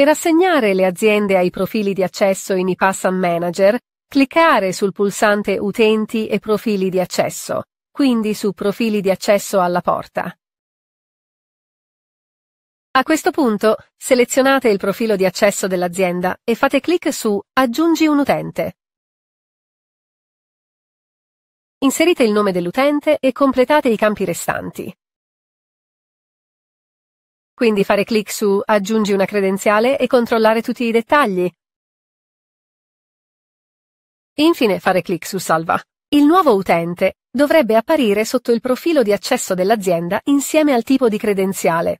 Per assegnare le aziende ai profili di accesso in IPASSAN Manager, cliccare sul pulsante Utenti e profili di accesso, quindi su Profili di accesso alla porta. A questo punto, selezionate il profilo di accesso dell'azienda e fate clic su Aggiungi un utente. Inserite il nome dell'utente e completate i campi restanti. Quindi fare clic su Aggiungi una credenziale e controllare tutti i dettagli. Infine fare clic su Salva. Il nuovo utente dovrebbe apparire sotto il profilo di accesso dell'azienda insieme al tipo di credenziale.